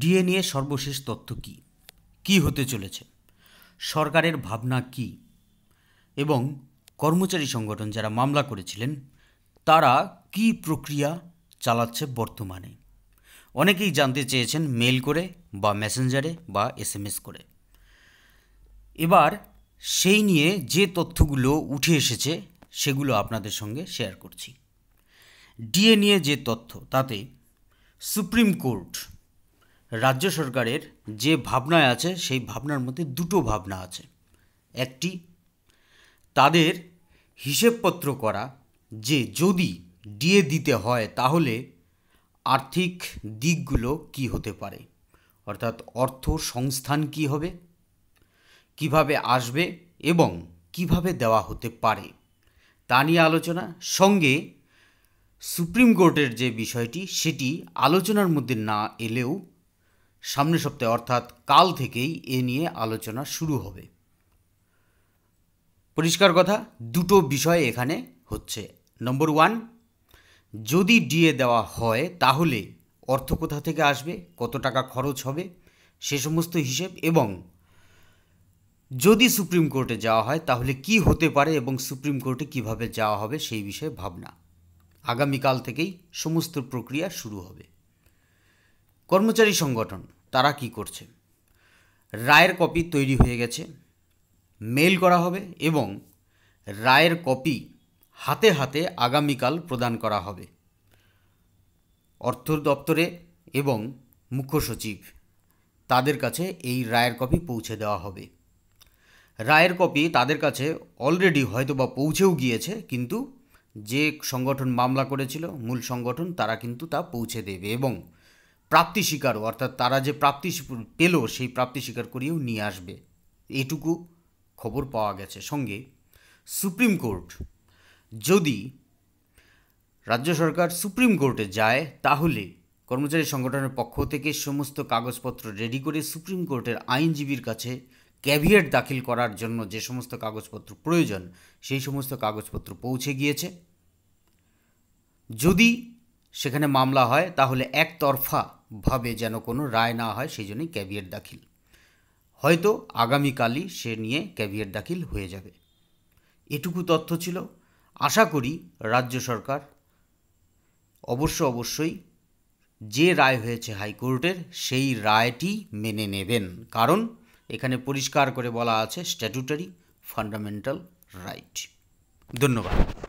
DNA সর্বশেষ তথ্য কি কি হতে চলেছে সরকারের ভাবনা কি এবং কর্মচারী সংগঠন যারা মামলা করেছিলেন তারা কি প্রক্রিয়া চালাচ্ছে বর্তমানে অনেকেই জানতে চেয়েছেন মেল করে বা মেসেঞ্জারে বা এসএমএস করে এবার সেই নিয়ে যে তথ্যগুলো উঠে এসেছে সেগুলো আপনাদের সঙ্গে শেয়ার করছি ডিএ নিয়ে যে তথ্য তাতে সুপ্রিম কোর্ট রাজ্য সরকারের যে ভাবনায় আছে সেই ভাবনার মধ্যে দুটো ভাবনা আছে একটি তাদের হিসেবপত্র করা যে যদি ডিএ দিতে হয় তাহলে আর্থিক দিকগুলো কি হতে পারে অর্থাৎ অর্থ সংস্থান কি হবে কিভাবে আসবে এবং কিভাবে দেওয়া হতে পারে তা নিয়ে আলোচনা সঙ্গে সুপ্রিম কোর্টের যে বিষয়টি সেটি আলোচনার মধ্যে না এলেও সামনের সপ্তাহে অর্থাৎ কাল থেকেই এ নিয়ে আলোচনা শুরু হবে পরিষ্কার কথা দুটো বিষয় এখানে হচ্ছে নম্বর ওয়ান যদি ডিএ দেওয়া হয় তাহলে অর্থ কোথা থেকে আসবে কত টাকা খরচ হবে সে সমস্ত হিসেব এবং যদি সুপ্রিম কোর্টে যাওয়া হয় তাহলে কি হতে পারে এবং সুপ্রিম কোর্টে কিভাবে যাওয়া হবে সেই বিষয়ে ভাবনা আগামীকাল থেকেই সমস্ত প্রক্রিয়া শুরু হবে কর্মচারী সংগঠন তারা কি করছে রায়ের কপি তৈরি হয়ে গেছে মেল করা হবে এবং রায়ের কপি হাতে হাতে আগামীকাল প্রদান করা হবে অর্থ দপ্তরে এবং মুখ্য সচিব তাদের কাছে এই রায়ের কপি পৌঁছে দেওয়া হবে রায়ের কপি তাদের কাছে অলরেডি হয়তো বা পৌঁছেও গিয়েছে কিন্তু যে সংগঠন মামলা করেছিল মূল সংগঠন তারা কিন্তু তা পৌঁছে দেবে এবং প্রাপ্তি স্বীকারও অর্থাৎ তারা যে প্রাপ্তি পেল সেই প্রাপ্তি স্বীকার করিয়েও নিয়ে আসবে এটুকু খবর পাওয়া গেছে সঙ্গে সুপ্রিম কোর্ট যদি রাজ্য সরকার সুপ্রিম কোর্টে যায় তাহলে কর্মচারী সংগঠনের পক্ষ থেকে সমস্ত কাগজপত্র রেডি করে সুপ্রিম কোর্টের আইনজীবীর কাছে ক্যাভিয়েট দাখিল করার জন্য যে সমস্ত কাগজপত্র প্রয়োজন সেই সমস্ত কাগজপত্র পৌঁছে গিয়েছে যদি সেখানে মামলা হয় তাহলে একতরফা ভাবে যেন কোনো রায় না হয় সেই জন্যই ক্যাভিয়েট দাখিল হয়তো আগামীকালই সে নিয়ে ক্যাভিয়েট দাখিল হয়ে যাবে এটুকু তথ্য ছিল আশা করি রাজ্য সরকার অবশ্য অবশ্যই যে রায় হয়েছে হাইকোর্টের সেই রায়টি মেনে নেবেন কারণ এখানে পরিষ্কার করে বলা আছে স্ট্যাটুটারি ফান্ডামেন্টাল রাইট ধন্যবাদ